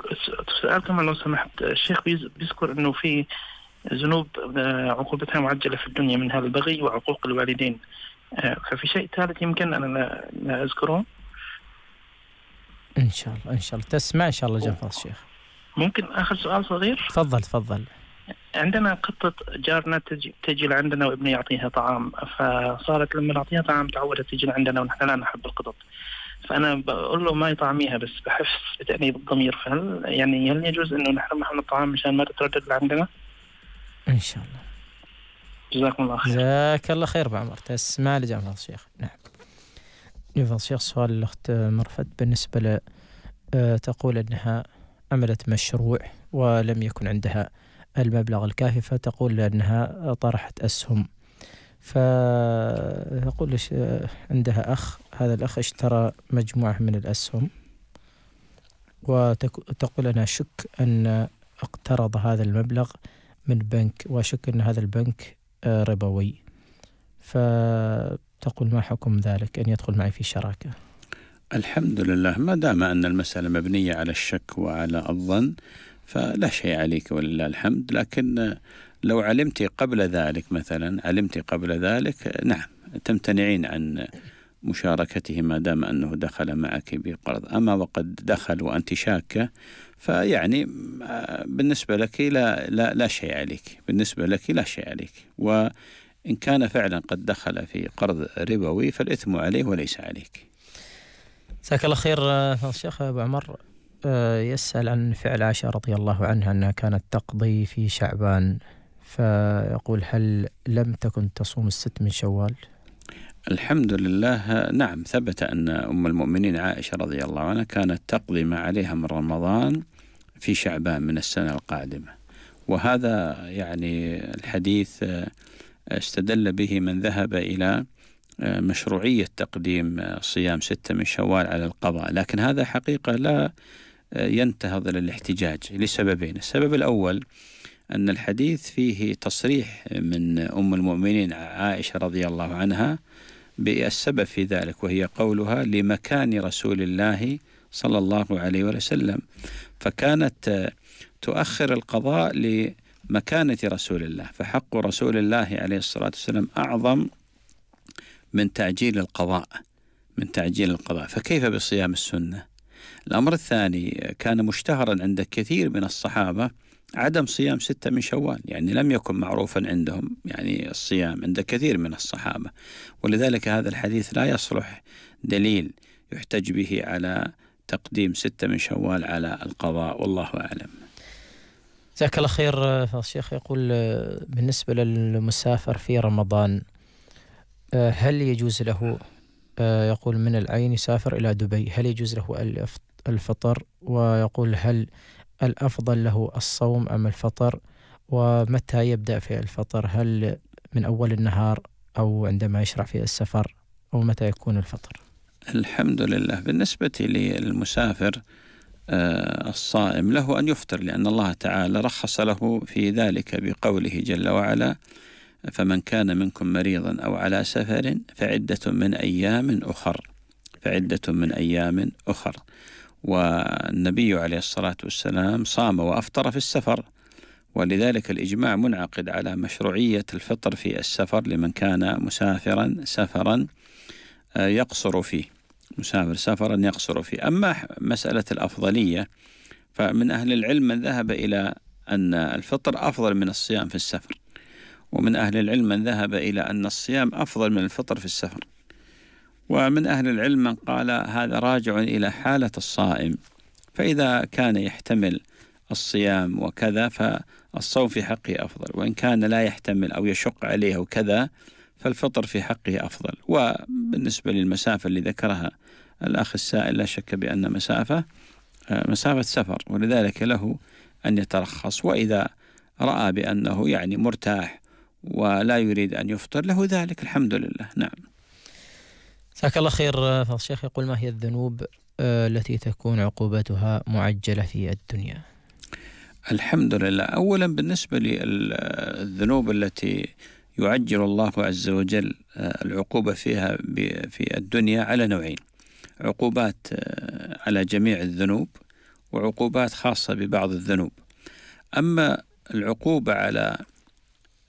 سؤال كمان لو سمحت الشيخ بيذكر انه في ذنوب آه، عقوبتها معجله في الدنيا منها البغي وعقوق الوالدين آه، ففي شيء ثالث يمكن انا لا اذكره؟ ان شاء الله ان شاء الله تسمع ان شاء الله جنفاض الشيخ ممكن اخر سؤال صغير؟ تفضل تفضل عندنا قطة جارنا تجي, تجي لعندنا وابني يعطيها طعام فصارت لما نعطيها طعام تعودت تجي لعندنا ونحن لا نحب القطط فانا بقول له ما يطعميها بس بحفظ بتأنيب الضمير فهل يعني هل يجوز انه نحرمها من الطعام مشان ما تتردد لعندنا؟ ان شاء الله جزاكم الله خير جزاك الله خير ابو عمر تسمع لجامعة الشيخ نعم جامعة الشيخ سؤال الاخت مرفد بالنسبة ل آه، تقول انها عملت مشروع ولم يكن عندها المبلغ الكافي فتقول أنها طرحت أسهم فتقول عندها أخ هذا الأخ اشترى مجموعة من الأسهم وتقول أنا أشك أن اقترض هذا المبلغ من بنك وأشك أن هذا البنك آه، ربوي فتقول ما حكم ذلك أن يدخل معي في شراكة الحمد لله ما دام أن المسألة مبنية على الشك وعلى الظن فلا شيء عليك ولله الحمد لكن لو علمت قبل ذلك مثلا علمت قبل ذلك نعم تمتنعين عن مشاركته ما دام أنه دخل معك بقرض أما وقد دخل وأنت شاكة فيعني بالنسبة لك لا, لا, لا شيء عليك بالنسبة لك لا شيء عليك وإن كان فعلا قد دخل في قرض ربوي فالإثم عليه وليس عليك جزاك الله خير آه، الشيخ آه، ابو عمر آه، يسأل عن فعل عائشة رضي الله عنها أنها كانت تقضي في شعبان فيقول هل لم تكن تصوم الست من شوال الحمد لله نعم ثبت أن أم المؤمنين عائشة رضي الله عنها كانت تقضي ما عليها من رمضان في شعبان من السنة القادمة وهذا يعني الحديث استدل به من ذهب إلى آه، مشروعية تقديم آه، صيام ستة من شوال على القضاء لكن هذا حقيقة لا آه، ينتهض إلى الاحتجاج لسببين السبب الأول أن الحديث فيه تصريح من أم المؤمنين عائشة رضي الله عنها بالسبب في ذلك وهي قولها لمكان رسول الله صلى الله عليه وسلم فكانت تؤخر القضاء لمكانة رسول الله فحق رسول الله عليه الصلاة والسلام أعظم من تعجيل القضاء من تعجيل القضاء فكيف بصيام السنة الأمر الثاني كان مشتهرا عند كثير من الصحابة عدم صيام ستة من شوال يعني لم يكن معروفا عندهم يعني الصيام عند كثير من الصحابة ولذلك هذا الحديث لا يصلح دليل يحتج به على تقديم ستة من شوال على القضاء والله أعلم جزاك الله خير الشيخ يقول بالنسبة للمسافر في رمضان آه، هل يجوز له آه، يقول من العين يسافر إلى دبي هل يجوز له الفطر ويقول هل الأفضل له الصوم أم الفطر ومتى يبدأ في الفطر هل من أول النهار أو عندما يشرع في السفر أو متى يكون الفطر الحمد لله بالنسبة للمسافر آه، الصائم له أن يفطر لأن الله تعالى رخص له في ذلك بقوله جل وعلا فمن كان منكم مريضا أو على سفر فعدة من أيام أخر فعدة من أيام أخر والنبي عليه الصلاة والسلام صام وأفطر في السفر ولذلك الإجماع منعقد على مشروعية الفطر في السفر لمن كان مسافرا سفرا آه، يقصر فيه مسافر سفرا يقصر فيه أما مسألة الأفضلية فمن أهل العلم من ذهب إلى أن الفطر أفضل من الصيام في السفر ومن أهل العلم من ذهب إلى أن الصيام أفضل من الفطر في السفر ومن أهل العلم من قال هذا راجع إلى حالة الصائم فإذا كان يحتمل الصيام وكذا فالصوم في حقه أفضل وإن كان لا يحتمل أو يشق عليه أو كذا فالفطر في حقه أفضل وبالنسبة للمسافة اللي ذكرها الأخ السائل لا شك بأن مسافة آه، مسافة سفر ولذلك له أن يترخص وإذا رأى بأنه يعني مرتاح ولا يريد أن يفطر له ذلك الحمد لله نعم جزاك الله خير فضل الشيخ يقول ما هي الذنوب آه، التي تكون عقوبتها معجلة في الدنيا الحمد لله أولا بالنسبة للذنوب التي يعجل الله عز وجل آه، العقوبة فيها في الدنيا على نوعين عقوبات آه، على جميع الذنوب وعقوبات خاصة ببعض الذنوب أما العقوبة على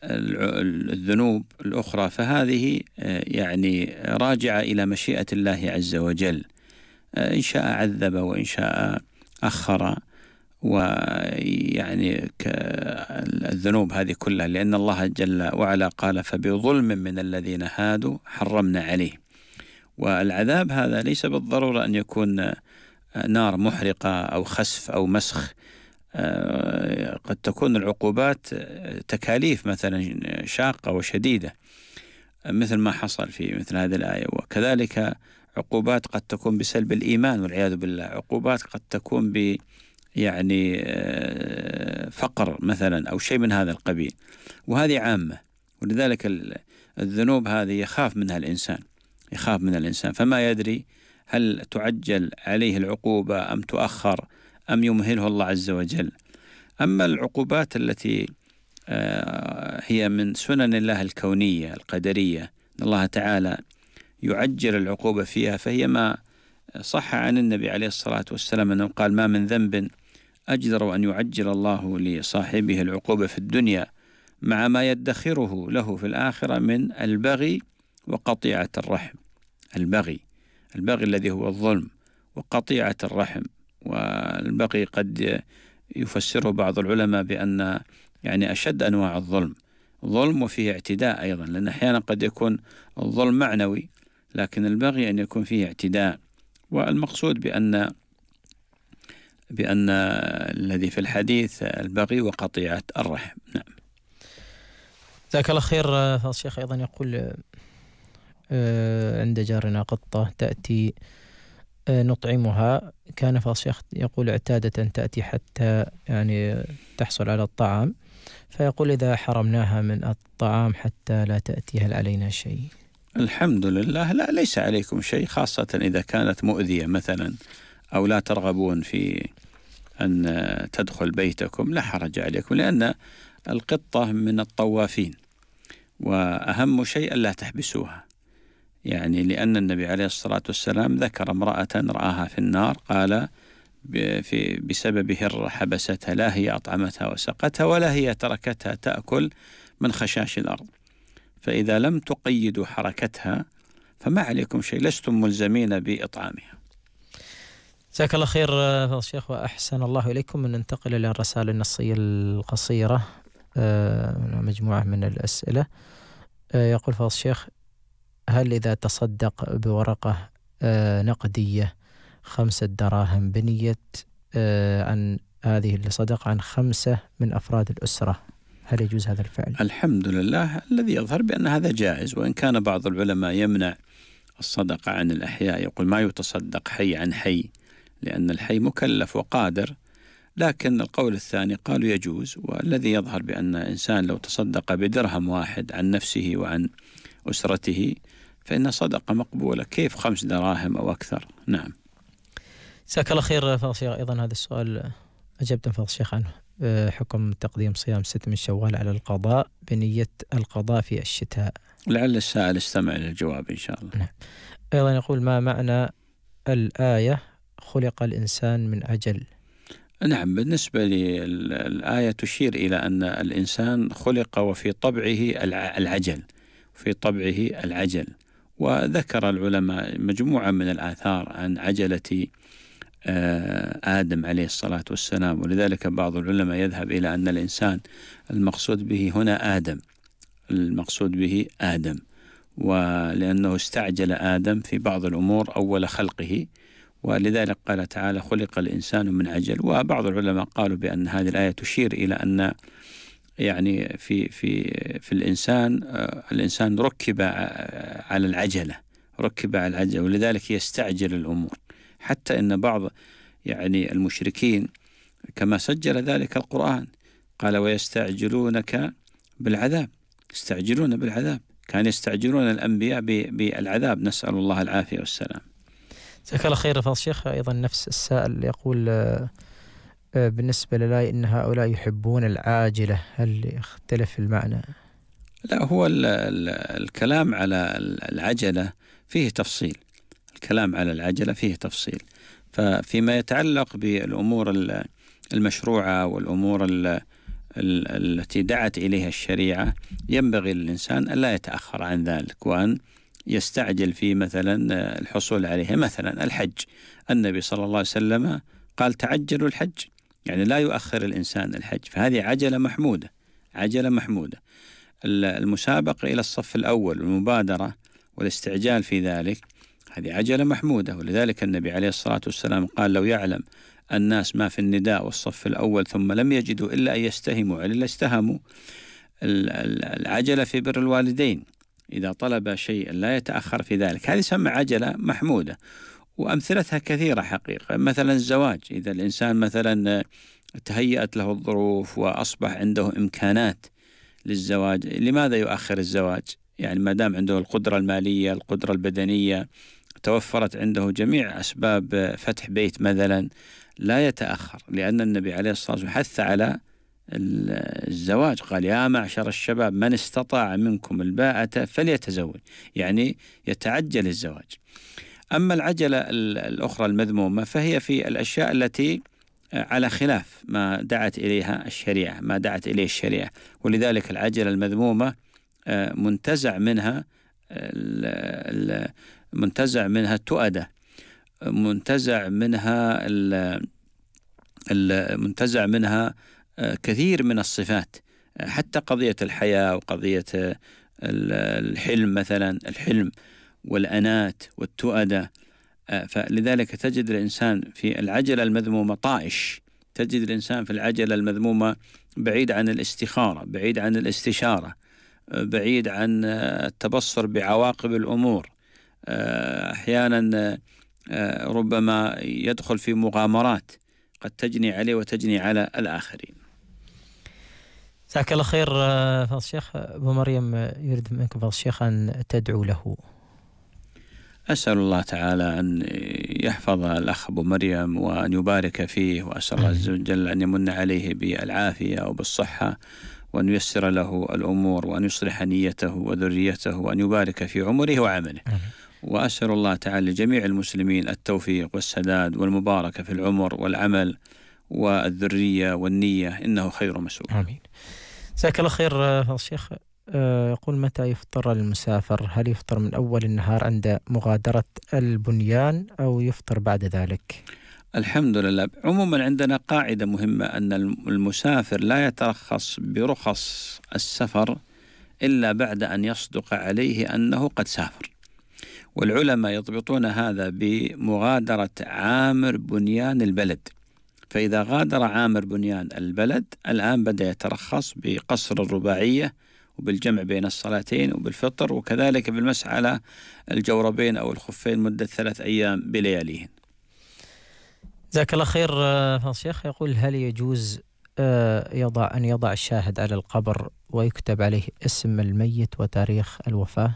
الذنوب الأخرى فهذه آه، يعني راجعة إلى مشيئة الله عز وجل آه، إن شاء عذب وإن شاء أخر ويعني الذنوب هذه كلها لأن الله جل وعلا قال فبظلم من الذين هادوا حرمنا عليه والعذاب هذا ليس بالضرورة أن يكون آه، نار محرقة أو خسف أو مسخ آه، قد تكون العقوبات تكاليف مثلا شاقة وشديدة مثل ما حصل في مثل هذه الآية وكذلك عقوبات قد تكون بسلب الإيمان والعياذ بالله عقوبات قد تكون ب يعني آه، فقر مثلا أو شيء من هذا القبيل وهذه عامة ولذلك الذنوب هذه يخاف منها الإنسان يخاف من الإنسان فما يدري هل تعجل عليه العقوبة أم تؤخر أم يمهله الله عز وجل أما العقوبات التي آه، هي من سنن الله الكونية القدرية الله تعالى يعجل العقوبة فيها فهي ما صح عن النبي عليه الصلاة والسلام أنه قال ما من ذنب أجدر أن يعجل الله لصاحبه العقوبة في الدنيا مع ما يدخره له في الآخرة من البغي وقطيعة الرحم البغي البغي الذي هو الظلم وقطيعة الرحم والبقي قد يفسره بعض العلماء بأن يعني أشد أنواع الظلم ظلم وفيه اعتداء أيضا لأن أحيانا قد يكون الظلم معنوي لكن البغي أن يكون فيه اعتداء والمقصود بأن بأن الذي في الحديث البغي وقطيعة الرحم نعم جزاك الله خير آه، الشيخ أيضا يقول آه، آه، عند جارنا قطة تأتي نطعمها كان فاصيخ يقول عتادة تأتي حتى يعني تحصل على الطعام فيقول إذا حرمناها من الطعام حتى لا تأتيها علينا شيء الحمد لله لا ليس عليكم شيء خاصة إذا كانت مؤذية مثلا أو لا ترغبون في أن تدخل بيتكم لا حرج عليكم لأن القطة من الطوافين وأهم شيء لا تحبسوها يعني لأن النبي عليه الصلاة والسلام ذكر امرأة رآها في النار قال في هر حبستها لا هي أطعمتها وسقتها ولا هي تركتها تأكل من خشاش الأرض فإذا لم تقيدوا حركتها فما عليكم شيء لستم ملزمين بإطعامها جزاك الله خير آه، الشيخ وأحسن الله إليكم أن ننتقل إلى الرسالة النصية القصيرة آه، مجموعة من الأسئلة آه، يقول فضل الشيخ هل إذا تصدق بورقة آه، نقدية خمسة دراهم بنية عن آه، هذه الصدقة عن خمسة من أفراد الأسرة هل يجوز هذا الفعل؟ الحمد لله الذي يظهر بأن هذا جائز وإن كان بعض العلماء يمنع الصدقة عن الأحياء يقول ما يتصدق حي عن حي لأن الحي مكلف وقادر لكن القول الثاني قالوا يجوز والذي يظهر بأن إنسان لو تصدق بدرهم واحد عن نفسه وعن أسرته فإن صدقة مقبولة كيف خمس دراهم أو أكثر نعم جزاك الله خير فضل أيضا هذا السؤال أجبت فضل الشيخ عنه آه، حكم تقديم صيام ست من شوال على القضاء بنية القضاء في الشتاء لعل السائل استمع للجواب إن شاء الله نعم أيضا يقول ما معنى الآية خلق الإنسان من أجل نعم بالنسبة للآية تشير إلى أن الإنسان خلق وفي طبعه العجل في طبعه العجل وذكر العلماء مجموعة من الآثار عن عجلة آه، آدم عليه الصلاة والسلام ولذلك بعض العلماء يذهب إلى أن الإنسان المقصود به هنا آدم المقصود به آدم ولأنه استعجل آدم في بعض الأمور أول خلقه ولذلك قال تعالى خلق الإنسان من عجل وبعض العلماء قالوا بأن هذه الآية تشير إلى أن يعني في في في الانسان آه، الانسان ركب آه، على العجله ركب على العجله ولذلك يستعجل الامور حتى ان بعض يعني المشركين كما سجل ذلك القران قال ويستعجلونك بالعذاب يستعجلون بالعذاب كان يستعجلون الانبياء بالعذاب نسال الله العافيه والسلام جزاك الله خير فضل الشيخ ايضا نفس السائل يقول آه، آه، بالنسبة للاي أن هؤلاء يحبون العاجلة هل يختلف المعنى؟ لا هو الـ الـ الكلام على العجلة فيه تفصيل الكلام على العجلة فيه تفصيل ففيما يتعلق بالأمور المشروعة والأمور التي دعت إليها الشريعة ينبغي للإنسان ألا يتأخر عن ذلك وأن يستعجل في مثلا الحصول عليها مثلا الحج النبي صلى الله عليه وسلم قال تعجلوا الحج يعني لا يؤخر الإنسان الحج فهذه عجلة محمودة عجلة محمودة المسابقة إلى الصف الأول والمبادرة والاستعجال في ذلك هذه عجلة محمودة ولذلك النبي عليه الصلاة والسلام قال لو يعلم الناس ما في النداء والصف الأول ثم لم يجدوا إلا أن يستهموا إلا استهموا العجلة في بر الوالدين إذا طلب شيئا لا يتأخر في ذلك هذه سمى عجلة محمودة وأمثلتها كثيرة حقيقة مثلا الزواج إذا الإنسان مثلا آه، تهيأت له الظروف وأصبح عنده إمكانات للزواج لماذا يؤخر الزواج يعني ما دام عنده القدرة المالية القدرة البدنية توفرت عنده جميع أسباب آه، فتح بيت مثلا لا يتأخر لأن النبي عليه الصلاة والسلام حث على الزواج قال يا معشر الشباب من استطاع منكم الباءة فليتزوج يعني يتعجل الزواج أما العجلة الأخرى المذمومة فهي في الأشياء التي آه، على خلاف ما دعت إليها الشريعة ما دعت إليه الشريعة ولذلك العجلة المذمومة آه، منتزع منها منتزع منها التؤدة منتزع منها منتزع منها آه، كثير من الصفات حتى قضية الحياة وقضية الحلم مثلا الحلم والأنات والتؤدة آه، فلذلك تجد الإنسان في العجلة المذمومة طائش تجد الإنسان في العجلة المذمومة بعيد عن الاستخارة بعيد عن الاستشارة آه، بعيد عن آه، التبصر بعواقب الأمور أحيانا ربما يدخل في مغامرات قد تجني عليه وتجني على الآخرين جزاك الله خير فضل الشيخ أبو مريم يريد منك فضل الشيخ أن تدعو له أسأل الله تعالى أن يحفظ الأخ أبو مريم وأن يبارك فيه وأسأل الله عز وجل أن يمن عليه بالعافية وبالصحة وأن ييسر له الأمور وأن يصلح نيته وذريته وأن يبارك في عمره وعمله وأسأل الله تعالى لجميع المسلمين التوفيق والسداد والمباركة في العمر والعمل والذرية والنية إنه خير مسؤول آمين جزاك الله خير آه، الشيخ آه، يقول متى يفطر المسافر هل يفطر من أول النهار عند مغادرة البنيان أو يفطر بعد ذلك الحمد لله عموما عندنا قاعدة مهمة أن المسافر لا يترخص برخص السفر إلا بعد أن يصدق عليه أنه قد سافر والعلماء يضبطون هذا بمغادرة عامر بنيان البلد فإذا غادر عامر بنيان البلد الآن بدأ يترخص بقصر الرباعية وبالجمع بين الصلاتين وبالفطر وكذلك بالمس على الجوربين أو الخفين مدة ثلاث أيام بلياليهن جزاك الله خير آه، شيخ يقول هل يجوز آه، يضع أن يضع الشاهد على القبر ويكتب عليه اسم الميت وتاريخ الوفاة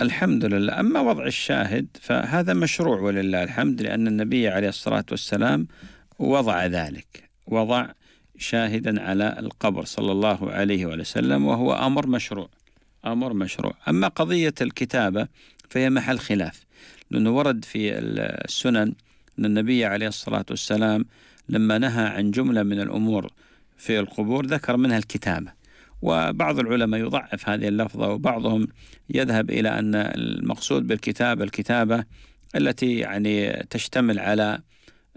الحمد لله أما وضع الشاهد فهذا مشروع ولله الحمد لأن النبي عليه الصلاة والسلام وضع ذلك وضع شاهدا على القبر صلى الله عليه وسلم وهو أمر مشروع أمر مشروع أما قضية الكتابة فهي محل خلاف لأنه ورد في السنن أن النبي عليه الصلاة والسلام لما نهى عن جملة من الأمور في القبور ذكر منها الكتابة وبعض العلماء يضعف هذه اللفظة وبعضهم يذهب إلى أن المقصود بالكتابة الكتابة التي يعني تشتمل على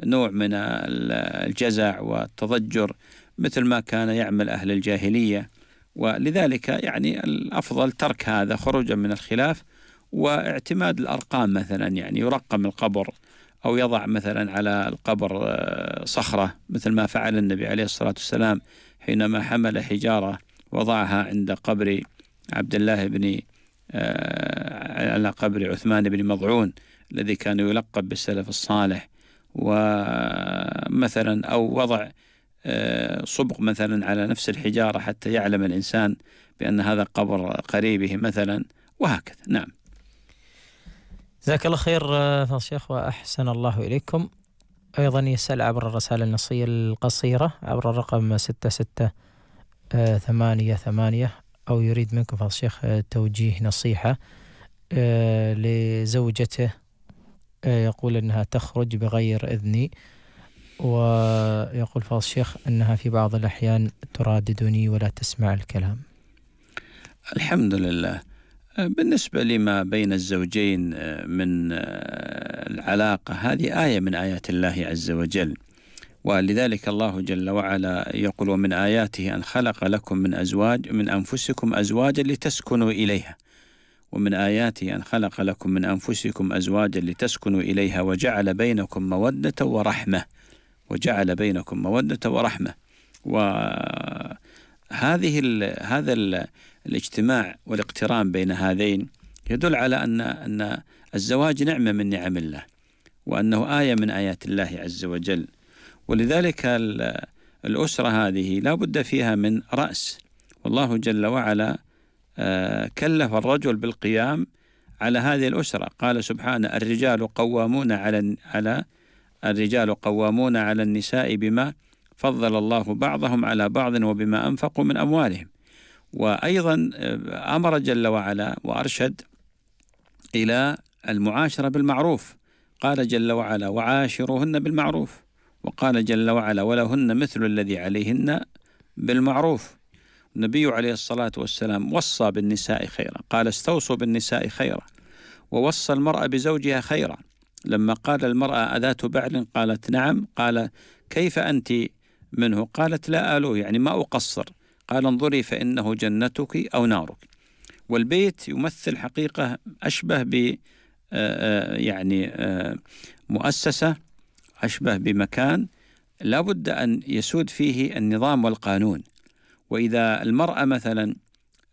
نوع من الجزع والتضجر مثل ما كان يعمل أهل الجاهلية ولذلك يعني الأفضل ترك هذا خروجا من الخلاف واعتماد الأرقام مثلا يعني يرقم القبر أو يضع مثلا على القبر آه، صخرة مثل ما فعل النبي عليه الصلاة والسلام حينما حمل حجارة وضعها عند قبر عبد الله بن آه، على قبر عثمان بن مضعون الذي كان يلقب بالسلف الصالح ومثلا أو وضع آه، صبغ مثلا على نفس الحجارة حتى يعلم الإنسان بأن هذا قبر قريبه مثلا وهكذا نعم جزاك الله خير آه، فضل الشيخ وأحسن الله إليكم أيضا يسأل عبر الرسالة النصية القصيرة عبر الرقم 6688 آه، أو يريد منكم فضل الشيخ توجيه نصيحة لزوجته آه، يقول أنها تخرج بغير إذني ويقول فاضل الشيخ أنها في بعض الأحيان ترددني ولا تسمع الكلام الحمد لله آه، بالنسبة لما بين الزوجين آه، من العلاقة هذه آية من آيات الله عز وجل ولذلك الله جل وعلا يقول ومن آياته أن خلق لكم من أزواج من أنفسكم أزواجا لتسكنوا إليها ومن آياته أن خلق لكم من أنفسكم أزواجا لتسكنوا إليها وجعل بينكم مودة ورحمة وجعل بينكم مودة ورحمة وهذه الـ هذا الـ الاجتماع والاقتران بين هذين يدل على أن أن الزواج نعمة من نعم الله وأنه آية من آيات الله عز وجل ولذلك الأسرة هذه لا بد فيها من رأس والله جل وعلا آه، كلف الرجل بالقيام على هذه الأسرة قال سبحانه الرجال قوامون على على الرجال قوامون على النساء بما فضل الله بعضهم على بعض وبما أنفقوا من أموالهم وأيضا آه، أمر جل وعلا وأرشد إلى المعاشرة بالمعروف قال جل وعلا وعاشروهن بالمعروف وقال جل وعلا ولهن مثل الذي عليهن بالمعروف النبي عليه الصلاة والسلام وصى بالنساء خيرا قال استوصوا بالنساء خيرا ووصى المرأة بزوجها خيرا لما قال المرأة أذات بعل قالت نعم قال كيف أنت منه قالت لا آلوه يعني ما أقصر قال انظري فإنه جنتك أو نارك والبيت يمثل حقيقة أشبه ب آه، آه، يعني آه، مؤسسة أشبه بمكان لابد أن يسود فيه النظام والقانون وإذا المرأة مثلا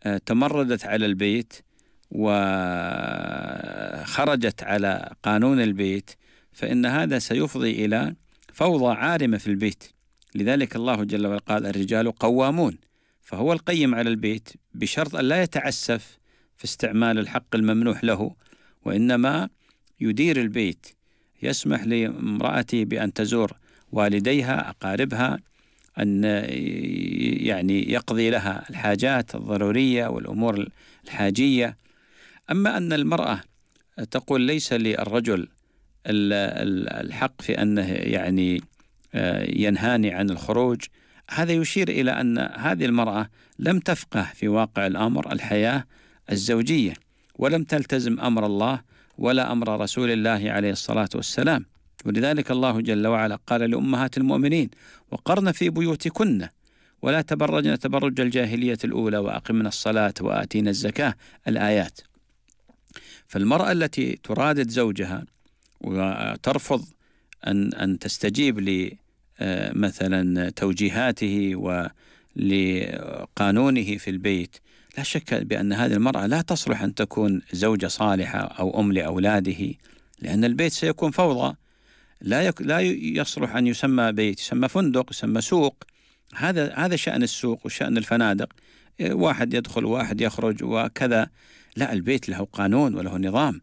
آه، تمردت على البيت وخرجت على قانون البيت فإن هذا سيفضي إلى فوضى عارمة في البيت لذلك الله جل وعلا قال الرجال قوامون فهو القيم على البيت بشرط أن لا يتعسف في استعمال الحق الممنوح له وإنما يدير البيت يسمح لامرأته بأن تزور والديها أقاربها أن يعني يقضي لها الحاجات الضرورية والأمور الحاجية أما أن المرأة تقول ليس للرجل الحق في أنه يعني آه، ينهاني عن الخروج هذا يشير إلى أن هذه المرأة لم تفقه في واقع الأمر الحياة الزوجية ولم تلتزم أمر الله ولا أمر رسول الله عليه الصلاة والسلام ولذلك الله جل وعلا قال لأمهات المؤمنين وقرن في بيوتكن ولا تبرجن تبرج الجاهلية الأولى وأقمنا الصلاة وآتينا الزكاة الآيات فالمرأة التي ترادد زوجها وترفض أن أن تستجيب ل آه، مثلا توجيهاته ولقانونه في البيت لا شك بأن هذه المرأة لا تصلح أن تكون زوجة صالحة أو أم لأولاده لأن البيت سيكون فوضى لا يك لا يصلح ان يسمى بيت يسمى فندق يسمى سوق هذا هذا شان السوق وشان الفنادق إيه، واحد يدخل واحد يخرج وكذا لا البيت له قانون وله نظام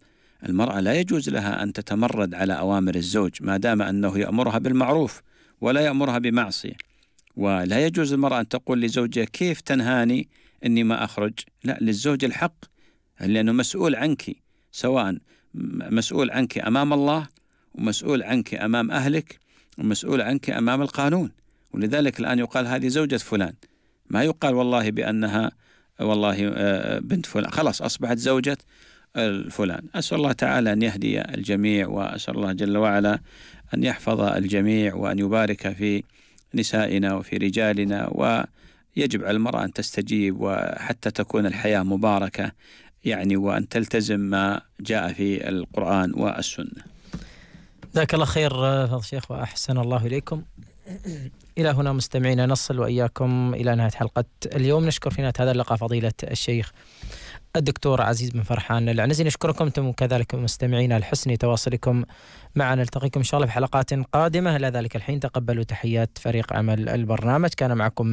المرأة لا يجوز لها أن تتمرد على أوامر الزوج ما دام أنه يأمرها بالمعروف ولا يأمرها بمعصية ولا يجوز المرأة أن تقول لزوجها كيف تنهاني أني ما أخرج لا للزوج الحق لأنه مسؤول عنك سواء مسؤول عنك أمام الله ومسؤول عنك أمام أهلك ومسؤول عنك أمام القانون ولذلك الآن يقال هذه زوجة فلان ما يقال والله بأنها والله آه، بنت فلان خلاص أصبحت زوجة فلان أسأل الله تعالى أن يهدي الجميع وأسأل الله جل وعلا أن يحفظ الجميع وأن يبارك في نسائنا وفي رجالنا ويجب على المرأة أن تستجيب وحتى تكون الحياة مباركة يعني وأن تلتزم ما جاء في القرآن والسنة جزاك الله خير آه، فضل الشيخ وأحسن الله إليكم إلى هنا مستمعينا نصل وإياكم إلى نهاية حلقة اليوم نشكر في نهاية هذا اللقاء فضيلة الشيخ الدكتور عزيز بن فرحان العنزي نشكركم أنتم وكذلك مستمعينا لحسن تواصلكم معنا نلتقيكم إن شاء الله في حلقات قادمة إلى ذلك الحين تقبلوا تحيات فريق عمل البرنامج كان معكم